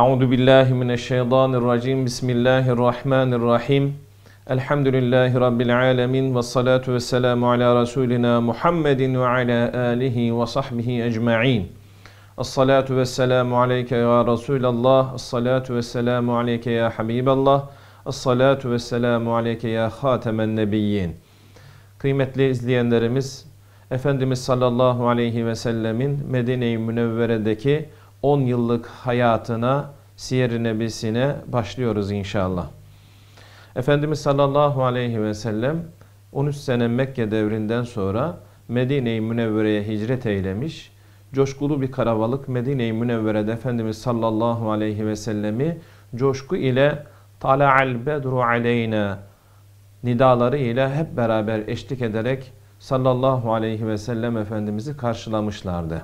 Euzu billahi mineşşeytanirracim. Bismillahirrahmanirrahim. Elhamdülillahi rabbil alamin ve salatu vesselamu ala rasulina Muhammedin ve ala alihi ve sahbihi ecmaîn. Essalatu vesselamu aleyke ya Resulallah. Essalatu vesselamu aleyke ya Habiballah. Essalatu vesselamu aleyke ya Hatemen Nebiyyin. Kıymetli izleyenlerimiz, Efendimiz sallallahu aleyhi ve sellemin Medine-i Münevvere'deki 10 yıllık hayatına, siyer-i nebisine başlıyoruz inşallah. Efendimiz sallallahu aleyhi ve sellem 13 sene Mekke devrinden sonra Medine-i Münevvere'ye hicret eylemiş. Coşkulu bir karavalık Medine-i Münevvere'de Efendimiz sallallahu aleyhi ve sellemi coşku ile Tala'al bedru aleyna nidaları ile hep beraber eşlik ederek sallallahu aleyhi ve sellem Efendimiz'i karşılamışlardı.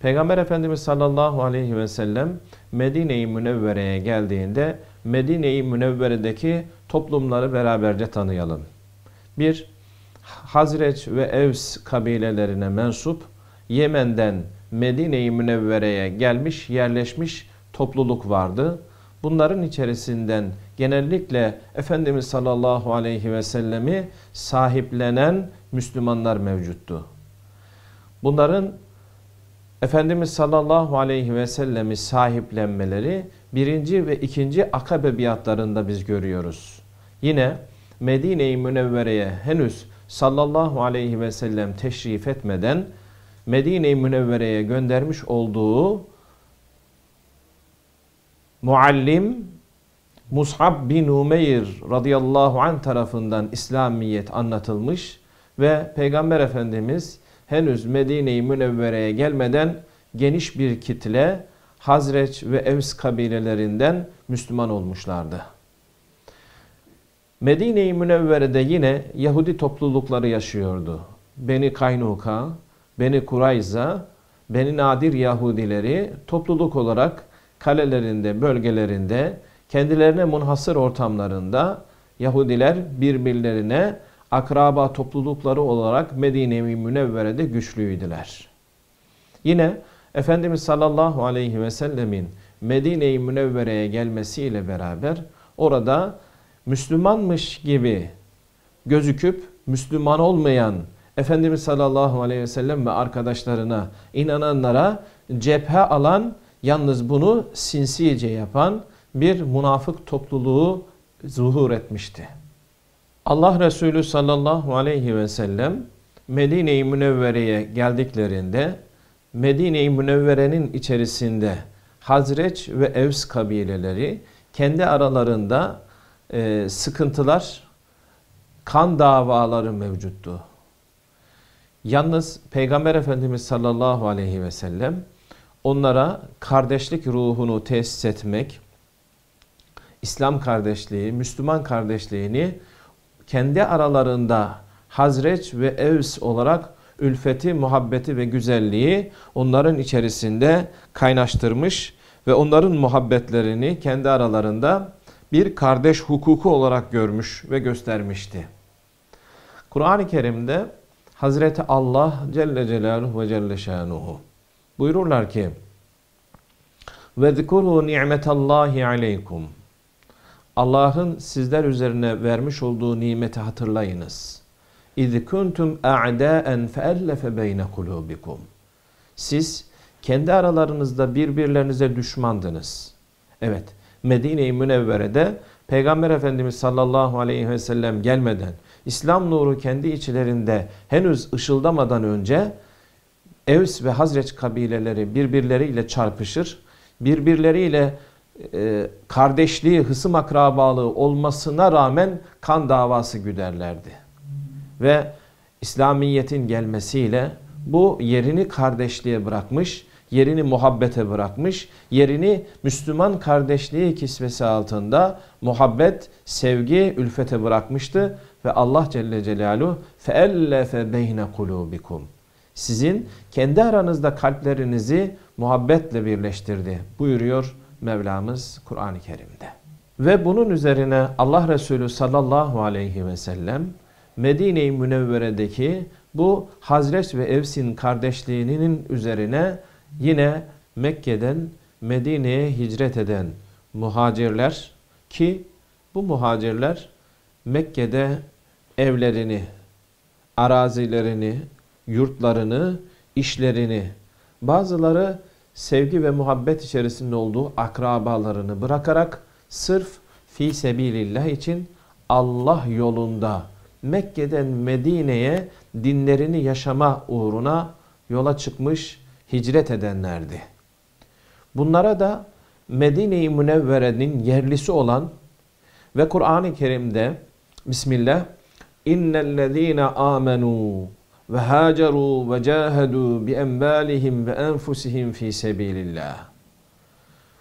Peygamber Efendimiz sallallahu aleyhi ve sellem Medine-i Münevvere'ye geldiğinde Medine-i Münevvere'deki toplumları beraberce tanıyalım. Bir, Hazreç ve Evs kabilelerine mensup Yemen'den Medine-i Münevvere'ye gelmiş, yerleşmiş topluluk vardı. Bunların içerisinden genellikle Efendimiz sallallahu aleyhi ve sellemi sahiplenen Müslümanlar mevcuttu. Bunların Efendimiz sallallahu aleyhi ve sellem'i sahiplenmeleri birinci ve ikinci akabe biatlarında biz görüyoruz. Yine Medine-i Münevvere'ye henüz sallallahu aleyhi ve sellem teşrif etmeden Medine-i Münevvere'ye göndermiş olduğu muallim Mus'ab bin Umeyr radıyallahu an tarafından İslamiyet anlatılmış ve Peygamber Efendimiz henüz Medine-i Münevvere'ye gelmeden geniş bir kitle Hazreç ve Evs kabilelerinden Müslüman olmuşlardı. Medine-i Münevvere'de yine Yahudi toplulukları yaşıyordu. Beni Kaynuka, Beni Kurayza, Beni Nadir Yahudileri topluluk olarak kalelerinde, bölgelerinde, kendilerine munhasır ortamlarında Yahudiler birbirlerine akraba toplulukları olarak Medine-i Münevvere'de güçlüydüler. Yine Efendimiz sallallahu aleyhi ve sellemin Medine-i Münevvere'ye gelmesiyle beraber orada Müslümanmış gibi gözüküp Müslüman olmayan Efendimiz sallallahu aleyhi ve sellem ve arkadaşlarına inananlara cephe alan yalnız bunu sinsice yapan bir münafık topluluğu zuhur etmişti. Allah Resulü sallallahu aleyhi ve sellem Medine-i Münevvere'ye geldiklerinde Medine-i Münevvere'nin içerisinde Hazreç ve Evs kabileleri kendi aralarında e, sıkıntılar, kan davaları mevcuttu. Yalnız Peygamber Efendimiz sallallahu aleyhi ve sellem onlara kardeşlik ruhunu tesis etmek, İslam kardeşliği, Müslüman kardeşliğini kendi aralarında Hazreç ve Evs olarak ülfeti, muhabbeti ve güzelliği onların içerisinde kaynaştırmış ve onların muhabbetlerini kendi aralarında bir kardeş hukuku olarak görmüş ve göstermişti. Kur'an-ı Kerim'de Hazreti Allah Celle Celaluhu ve Celle Şanuhu buyururlar ki وَذْكُرُوا نِعْمَةَ اللّٰهِ عَلَيْكُمْ Allah'ın sizler üzerine vermiş olduğu nimeti hatırlayınız. İz kuntum a'daen fe'allefe beyne kulubikum. Siz kendi aralarınızda birbirlerinize düşmandınız. Evet, Medine-i Münevvere'de Peygamber Efendimiz sallallahu aleyhi ve sellem gelmeden, İslam nuru kendi içlerinde henüz ışıldamadan önce Evs ve Hazreç kabileleri birbirleriyle çarpışır, birbirleriyle e, kardeşliği, hısım akrabalığı olmasına rağmen kan davası güderlerdi. Ve İslamiyet'in gelmesiyle bu yerini kardeşliğe bırakmış, yerini muhabbete bırakmış, yerini Müslüman kardeşliği kisvesi altında muhabbet, sevgi, ülfete bırakmıştı. Ve Allah Celle Celaluhu فَاَلَّفَ بَيْنَ قُلُوبِكُمْ Sizin kendi aranızda kalplerinizi muhabbetle birleştirdi buyuruyor Mevlamız Kur'an-ı Kerim'de. Ve bunun üzerine Allah Resulü sallallahu aleyhi ve sellem Medine-i Münevvere'deki bu Hazreç ve Evs'in kardeşliğinin üzerine yine Mekke'den Medine'ye hicret eden muhacirler ki bu muhacirler Mekke'de evlerini, arazilerini, yurtlarını, işlerini bazıları sevgi ve muhabbet içerisinde olduğu akrabalarını bırakarak sırf fi sebilillah için Allah yolunda Mekke'den Medine'ye dinlerini yaşama uğruna yola çıkmış hicret edenlerdi. Bunlara da Medine-i Münevvere'nin yerlisi olan ve Kur'an-ı Kerim'de Bismillah innellezine amenu ve haceru ve cahadu bi emvalihim ve enfusihim fi sebilillah.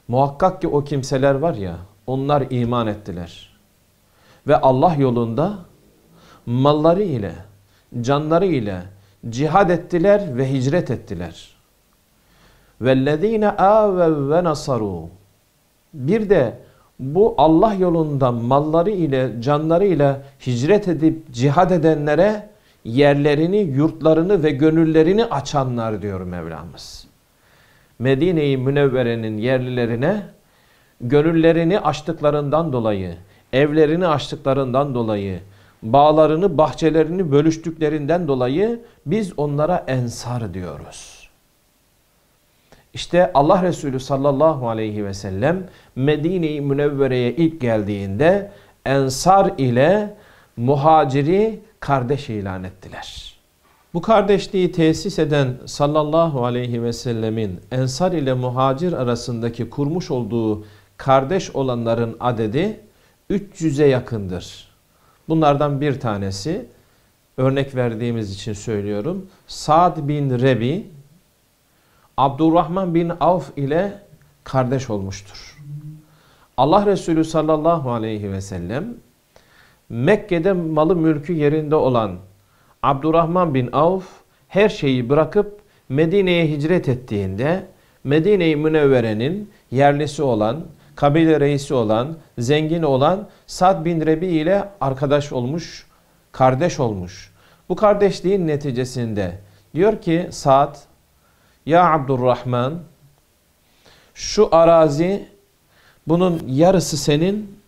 Muhakkak ki o kimseler var ya onlar iman ettiler. Ve Allah yolunda malları ile, canları ile cihad ettiler ve hicret ettiler. Vellezine ave ve nasaru. Bir de bu Allah yolunda malları ile, canları ile hicret edip cihad edenlere yerlerini, yurtlarını ve gönüllerini açanlar diyor Mevlamız. Medine-i Münevvere'nin yerlilerine gönüllerini açtıklarından dolayı, evlerini açtıklarından dolayı, bağlarını, bahçelerini bölüştüklerinden dolayı biz onlara ensar diyoruz. İşte Allah Resulü sallallahu aleyhi ve sellem Medine-i Münevvere'ye ilk geldiğinde ensar ile muhaciri kardeş ilan ettiler. Bu kardeşliği tesis eden sallallahu aleyhi ve sellemin ensar ile muhacir arasındaki kurmuş olduğu kardeş olanların adedi 300'e yakındır. Bunlardan bir tanesi örnek verdiğimiz için söylüyorum. Sa'd bin Rebi Abdurrahman bin Avf ile kardeş olmuştur. Allah Resulü sallallahu aleyhi ve sellem Mekke'de malı mülkü yerinde olan Abdurrahman bin Avf her şeyi bırakıp Medine'ye hicret ettiğinde Medine-i Münevvere'nin yerlisi olan, kabile reisi olan, zengin olan Sad bin Rebi ile arkadaş olmuş, kardeş olmuş. Bu kardeşliğin neticesinde diyor ki Sad, Ya Abdurrahman, şu arazi bunun yarısı senin,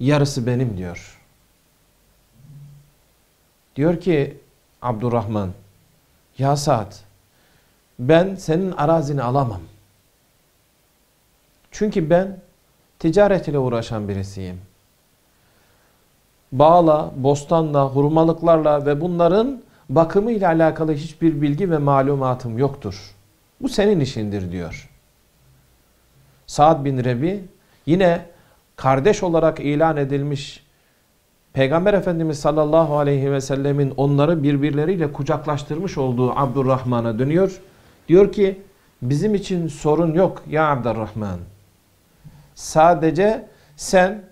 yarısı benim diyor. Diyor ki Abdurrahman ya Saad ben senin arazini alamam. Çünkü ben ticaret ile uğraşan birisiyim. Bağla, bostanla, hurmalıklarla ve bunların bakımı ile alakalı hiçbir bilgi ve malumatım yoktur. Bu senin işindir diyor. Saad bin Rebi yine kardeş olarak ilan edilmiş Peygamber Efendimiz sallallahu aleyhi ve sellemin onları birbirleriyle kucaklaştırmış olduğu Abdurrahman'a dönüyor. Diyor ki bizim için sorun yok ya Abdurrahman. Sadece sen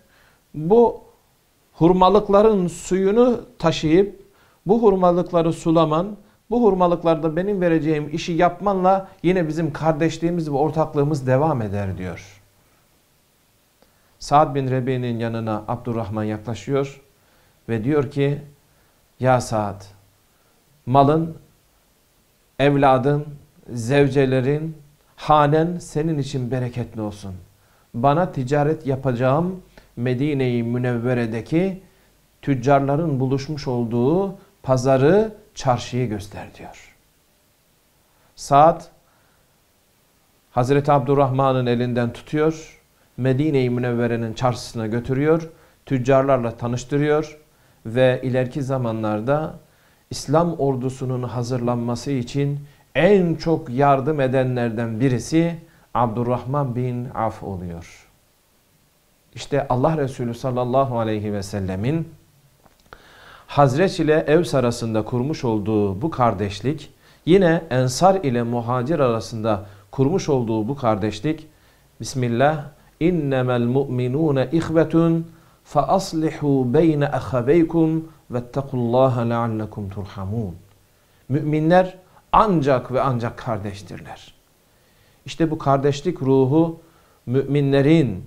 bu hurmalıkların suyunu taşıyıp bu hurmalıkları sulaman, bu hurmalıklarda benim vereceğim işi yapmanla yine bizim kardeşliğimiz ve ortaklığımız devam eder diyor. Saad bin Rebi'nin yanına Abdurrahman yaklaşıyor ve diyor ki ya Saad malın, evladın, zevcelerin hanen senin için bereketli olsun. Bana ticaret yapacağım Medine-i Münevvere'deki tüccarların buluşmuş olduğu pazarı, çarşıyı göster diyor. Saad Hazreti Abdurrahman'ın elinden tutuyor. Medine-i Münevvere'nin çarşısına götürüyor. Tüccarlarla tanıştırıyor ve ileriki zamanlarda İslam ordusunun hazırlanması için en çok yardım edenlerden birisi Abdurrahman bin Af oluyor. İşte Allah Resulü sallallahu aleyhi ve sellemin Hazreç ile Evs arasında kurmuş olduğu bu kardeşlik, yine Ensar ile Muhacir arasında kurmuş olduğu bu kardeşlik, Bismillah, innemel mu'minune ihvetun فَأَصْلِحُوا بَيْنَ أَخَوَيْكُمْ وَاتَّقُوا اللّٰهَ لَعَلَّكُمْ تُرْحَمُونَ Müminler ancak ve ancak kardeştirler. İşte bu kardeşlik ruhu müminlerin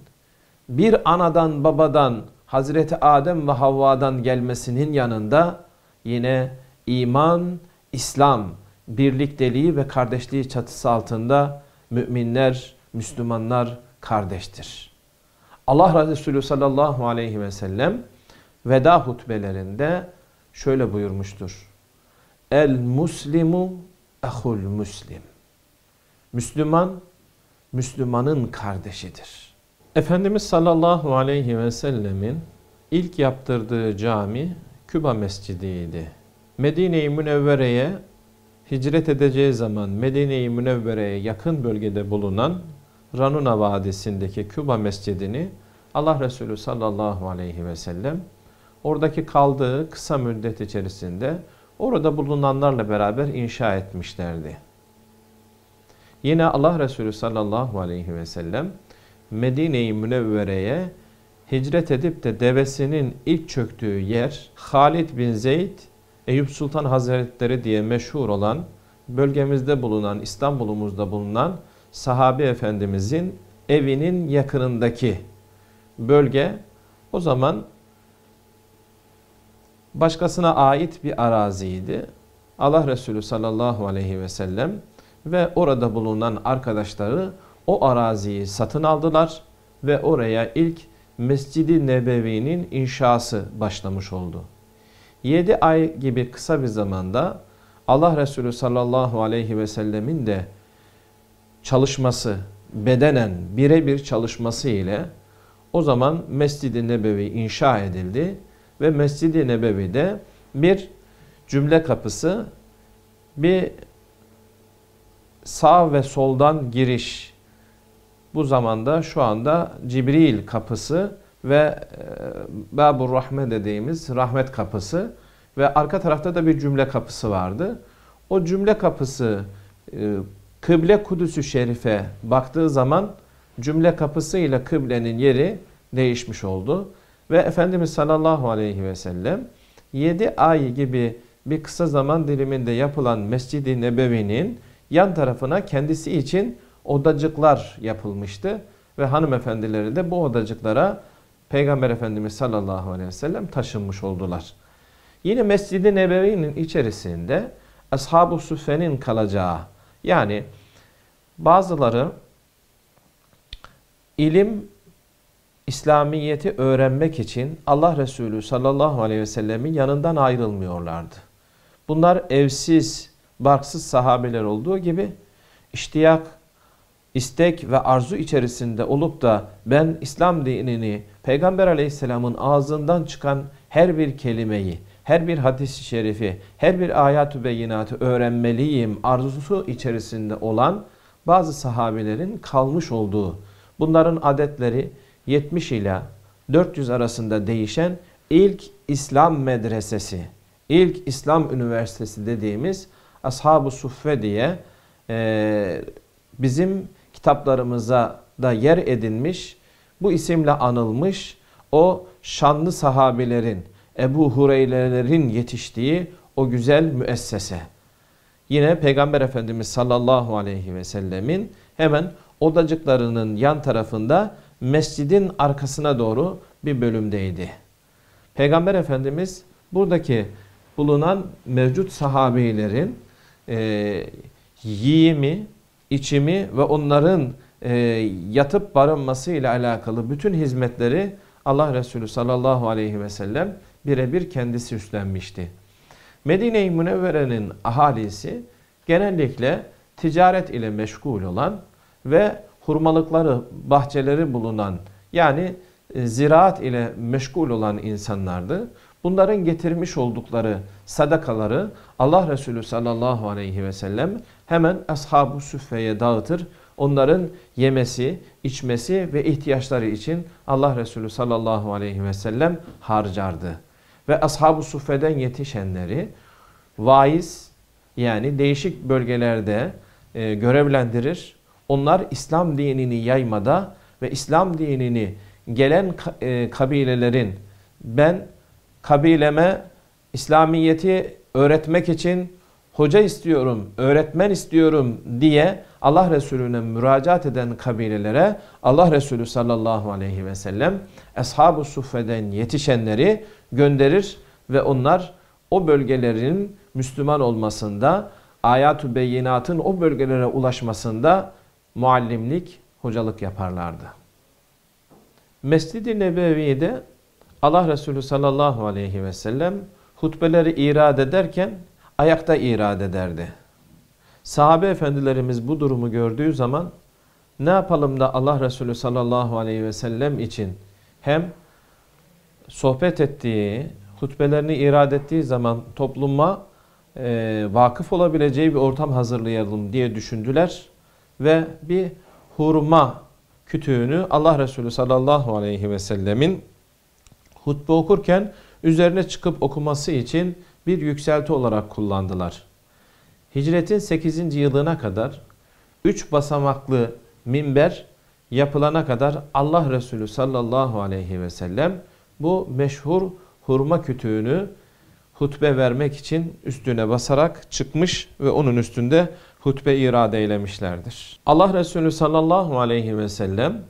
bir anadan babadan Hazreti Adem ve Havva'dan gelmesinin yanında yine iman, İslam, birlikteliği ve kardeşliği çatısı altında müminler, Müslümanlar kardeştir. Allah Resulü sallallahu aleyhi ve sellem veda hutbelerinde şöyle buyurmuştur. El muslimu ehul muslim. Müslüman, Müslümanın kardeşidir. Efendimiz sallallahu aleyhi ve sellemin ilk yaptırdığı cami Küba Mescidi'ydi. Medine-i Münevvere'ye hicret edeceği zaman Medine-i Münevvere'ye yakın bölgede bulunan Ranuna Vadisi'ndeki Küba Mescidi'ni Allah Resulü sallallahu aleyhi ve sellem oradaki kaldığı kısa müddet içerisinde orada bulunanlarla beraber inşa etmişlerdi. Yine Allah Resulü sallallahu aleyhi ve sellem Medine-i Münevvere'ye hicret edip de devesinin ilk çöktüğü yer Halid bin Zeyd, Eyüp Sultan Hazretleri diye meşhur olan bölgemizde bulunan, İstanbul'umuzda bulunan Sahabi efendimizin evinin yakınındaki bölge o zaman başkasına ait bir araziydi. Allah Resulü sallallahu aleyhi ve sellem ve orada bulunan arkadaşları o araziyi satın aldılar ve oraya ilk Mescidi Nebevi'nin inşası başlamış oldu. 7 ay gibi kısa bir zamanda Allah Resulü sallallahu aleyhi ve sellemin de çalışması, bedenen birebir çalışması ile o zaman Mescid-i Nebevi inşa edildi ve Mescid-i Nebevi'de bir cümle kapısı, bir sağ ve soldan giriş. Bu zamanda şu anda Cibril kapısı ve e, Babur Rahme dediğimiz rahmet kapısı ve arka tarafta da bir cümle kapısı vardı. O cümle kapısı e, Kıble Kudüs'ü Şerif'e baktığı zaman cümle kapısıyla kıblenin yeri değişmiş oldu. Ve Efendimiz sallallahu aleyhi ve sellem 7 ay gibi bir kısa zaman diliminde yapılan Mescid-i Nebevi'nin yan tarafına kendisi için odacıklar yapılmıştı. Ve hanımefendileri de bu odacıklara Peygamber Efendimiz sallallahu aleyhi ve sellem taşınmış oldular. Yine Mescid-i Nebevi'nin içerisinde Ashab-ı Süffe'nin kalacağı yani bazıları ilim İslamiyeti öğrenmek için Allah Resulü sallallahu aleyhi ve sellemin yanından ayrılmıyorlardı. Bunlar evsiz, barksız sahabeler olduğu gibi iştiyak, istek ve arzu içerisinde olup da ben İslam dinini Peygamber aleyhisselamın ağzından çıkan her bir kelimeyi, her bir hadis-i şerifi, her bir ayat-ı beyinatı öğrenmeliyim arzusu içerisinde olan bazı sahabelerin kalmış olduğu Bunların adetleri 70 ile 400 arasında değişen ilk İslam medresesi, ilk İslam üniversitesi dediğimiz Ashab-ı Suffe diye e, bizim kitaplarımıza da yer edinmiş, bu isimle anılmış o şanlı sahabilerin, Ebu Hureylelerin yetiştiği o güzel müessese. Yine Peygamber Efendimiz sallallahu aleyhi ve sellemin hemen odacıklarının yan tarafında mescidin arkasına doğru bir bölümdeydi. Peygamber Efendimiz buradaki bulunan mevcut sahabilerin e, yiyimi, içimi ve onların e, yatıp barınması ile alakalı bütün hizmetleri Allah Resulü sallallahu aleyhi ve sellem birebir kendisi üstlenmişti. Medine-i Münevvere'nin ahalisi genellikle ticaret ile meşgul olan ve hurmalıkları, bahçeleri bulunan yani e, ziraat ile meşgul olan insanlardı. Bunların getirmiş oldukları sadakaları Allah Resulü sallallahu aleyhi ve sellem hemen ashab süffeye dağıtır. Onların yemesi, içmesi ve ihtiyaçları için Allah Resulü sallallahu aleyhi ve sellem harcardı. Ve ashab-ı yetişenleri vaiz yani değişik bölgelerde e, görevlendirir onlar İslam dinini yaymada ve İslam dinini gelen e, kabilelerin ben kabileme İslamiyeti öğretmek için hoca istiyorum, öğretmen istiyorum diye Allah Resulüne müracaat eden kabilelere Allah Resulü sallallahu aleyhi ve sellem Eshab-ı Suffe'den yetişenleri gönderir ve onlar o bölgelerin Müslüman olmasında, ayat-ı beyinatın o bölgelere ulaşmasında muallimlik, hocalık yaparlardı. Mescid-i Nebevi'de Allah Resulü sallallahu aleyhi ve sellem hutbeleri irad ederken ayakta irad ederdi. Sahabe efendilerimiz bu durumu gördüğü zaman ne yapalım da Allah Resulü sallallahu aleyhi ve sellem için hem sohbet ettiği, hutbelerini irad ettiği zaman topluma e, vakıf olabileceği bir ortam hazırlayalım diye düşündüler ve bir hurma kütüğünü Allah Resulü sallallahu aleyhi ve sellemin hutbe okurken üzerine çıkıp okuması için bir yükselti olarak kullandılar. Hicretin 8. yılına kadar 3 basamaklı minber yapılana kadar Allah Resulü sallallahu aleyhi ve sellem bu meşhur hurma kütüğünü hutbe vermek için üstüne basarak çıkmış ve onun üstünde hutbe irade eylemişlerdir. Allah Resulü sallallahu aleyhi ve sellem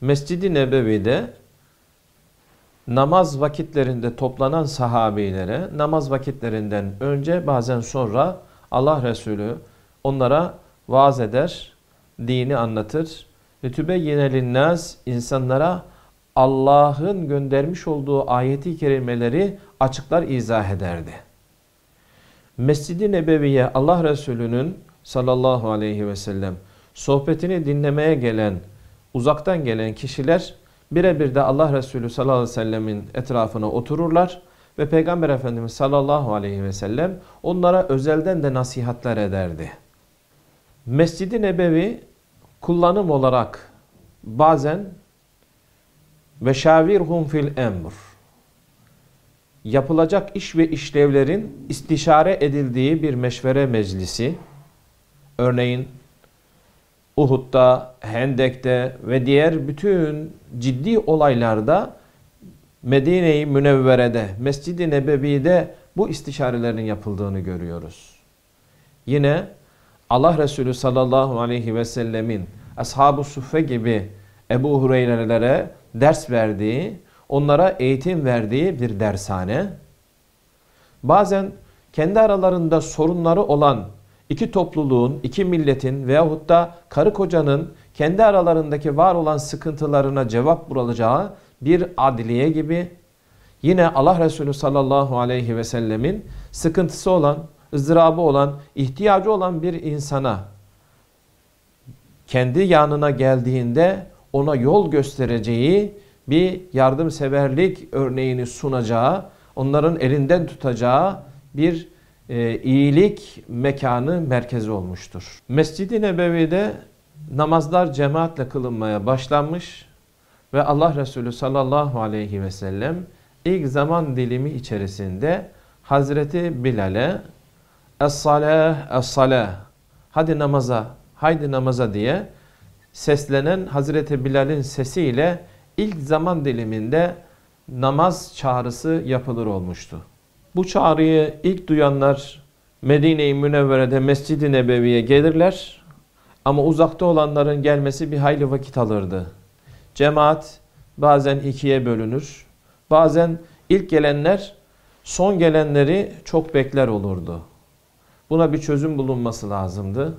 Mescid-i Nebevi'de namaz vakitlerinde toplanan sahabilere namaz vakitlerinden önce bazen sonra Allah Resulü onlara vaaz eder, dini anlatır. Lütübe yenelinnaz insanlara Allah'ın göndermiş olduğu ayeti kerimeleri açıklar izah ederdi. Mescid-i Nebevi'ye Allah Resulü'nün sallallahu aleyhi ve sellem sohbetini dinlemeye gelen, uzaktan gelen kişiler birebir de Allah Resulü sallallahu aleyhi ve sellemin etrafına otururlar ve Peygamber Efendimiz sallallahu aleyhi ve sellem onlara özelden de nasihatler ederdi. Mescid-i Nebevi kullanım olarak bazen ve şavirhum fil emr yapılacak iş ve işlevlerin istişare edildiği bir meşvere meclisi, örneğin Uhud'da, Hendek'te ve diğer bütün ciddi olaylarda Medine-i Münevvere'de, Mescid-i Nebevi'de bu istişarelerin yapıldığını görüyoruz. Yine Allah Resulü sallallahu aleyhi ve sellemin Ashab-ı Suffe gibi Ebu Hureyre'lere ders verdiği onlara eğitim verdiği bir dershane, bazen kendi aralarında sorunları olan iki topluluğun, iki milletin veyahut da karı kocanın kendi aralarındaki var olan sıkıntılarına cevap bulacağı bir adliye gibi yine Allah Resulü sallallahu aleyhi ve sellemin sıkıntısı olan, ızdırabı olan, ihtiyacı olan bir insana kendi yanına geldiğinde ona yol göstereceği bir yardımseverlik örneğini sunacağı, onların elinden tutacağı bir e, iyilik mekanı, merkezi olmuştur. Mescid-i Nebevi'de namazlar cemaatle kılınmaya başlanmış ve Allah Resulü sallallahu aleyhi ve sellem ilk zaman dilimi içerisinde Hazreti Bilal'e Es-salah, es-salah hadi namaza, haydi namaza diye seslenen Hazreti Bilal'in sesiyle ilk zaman diliminde namaz çağrısı yapılır olmuştu. Bu çağrıyı ilk duyanlar Medine-i Münevvere'de Mescid-i Nebevi'ye gelirler ama uzakta olanların gelmesi bir hayli vakit alırdı. Cemaat bazen ikiye bölünür, bazen ilk gelenler son gelenleri çok bekler olurdu. Buna bir çözüm bulunması lazımdı.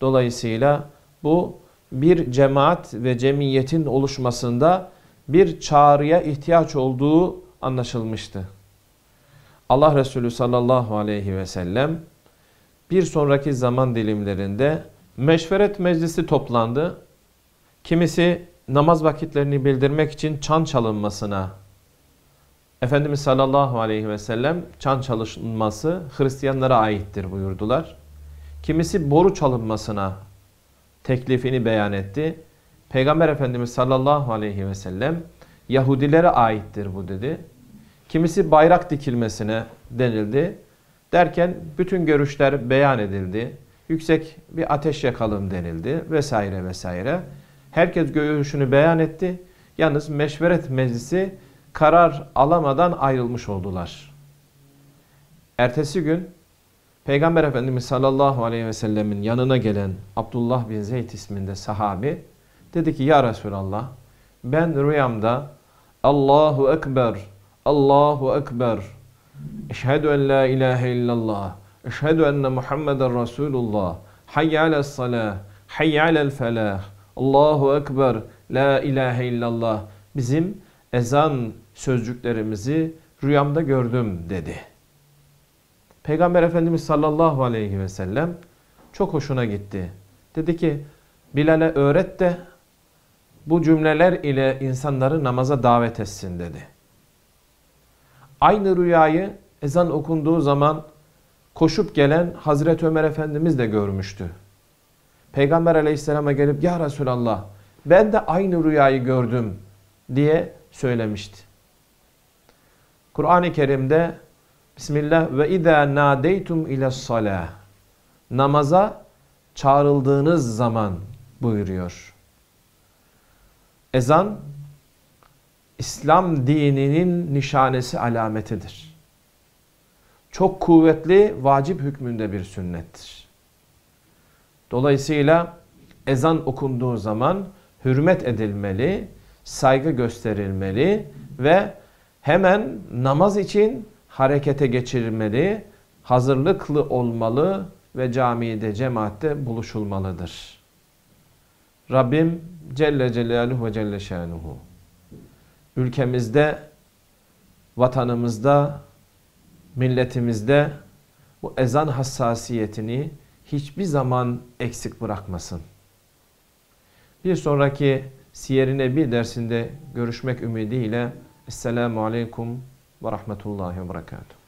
Dolayısıyla bu bir cemaat ve cemiyetin oluşmasında bir çağrıya ihtiyaç olduğu anlaşılmıştı. Allah Resulü sallallahu aleyhi ve sellem bir sonraki zaman dilimlerinde meşveret meclisi toplandı. Kimisi namaz vakitlerini bildirmek için çan çalınmasına Efendimiz sallallahu aleyhi ve sellem çan çalışılması Hristiyanlara aittir buyurdular. Kimisi boru çalınmasına teklifini beyan etti. Peygamber Efendimiz sallallahu aleyhi ve sellem Yahudilere aittir bu dedi. Kimisi bayrak dikilmesine denildi. Derken bütün görüşler beyan edildi. Yüksek bir ateş yakalım denildi vesaire vesaire. Herkes görüşünü beyan etti. Yalnız meşveret meclisi karar alamadan ayrılmış oldular. Ertesi gün Peygamber Efendimiz sallallahu aleyhi ve sellemin yanına gelen Abdullah bin Zeyd isminde sahabi dedi ki ya Resulallah ben rüyamda Allahu Ekber, Allahu Ekber, Eşhedü en la ilahe illallah, Eşhedü enne Muhammeden Resulullah, Hayy alel salah, Hayy alel felah, Allahu Ekber, La ilahe illallah. Bizim ezan sözcüklerimizi rüyamda gördüm dedi.'' Peygamber Efendimiz sallallahu aleyhi ve sellem çok hoşuna gitti. Dedi ki Bilal'e öğret de bu cümleler ile insanları namaza davet etsin dedi. Aynı rüyayı ezan okunduğu zaman koşup gelen Hazreti Ömer Efendimiz de görmüştü. Peygamber aleyhisselama gelip ya Resulallah ben de aynı rüyayı gördüm diye söylemişti. Kur'an-ı Kerim'de Bismillah ve izâ nâdeytum ile salâh. Namaza çağrıldığınız zaman buyuruyor. Ezan İslam dininin nişanesi alametidir. Çok kuvvetli vacip hükmünde bir sünnettir. Dolayısıyla ezan okunduğu zaman hürmet edilmeli, saygı gösterilmeli ve hemen namaz için harekete geçirmeli, hazırlıklı olmalı ve camide, cemaatte buluşulmalıdır. Rabbim Celle Celaluhu ve Celle Şanuhu ülkemizde, vatanımızda, milletimizde bu ezan hassasiyetini hiçbir zaman eksik bırakmasın. Bir sonraki Siyer-i Nebi dersinde görüşmek ümidiyle Esselamu Aleyküm ورحمة الله وبركاته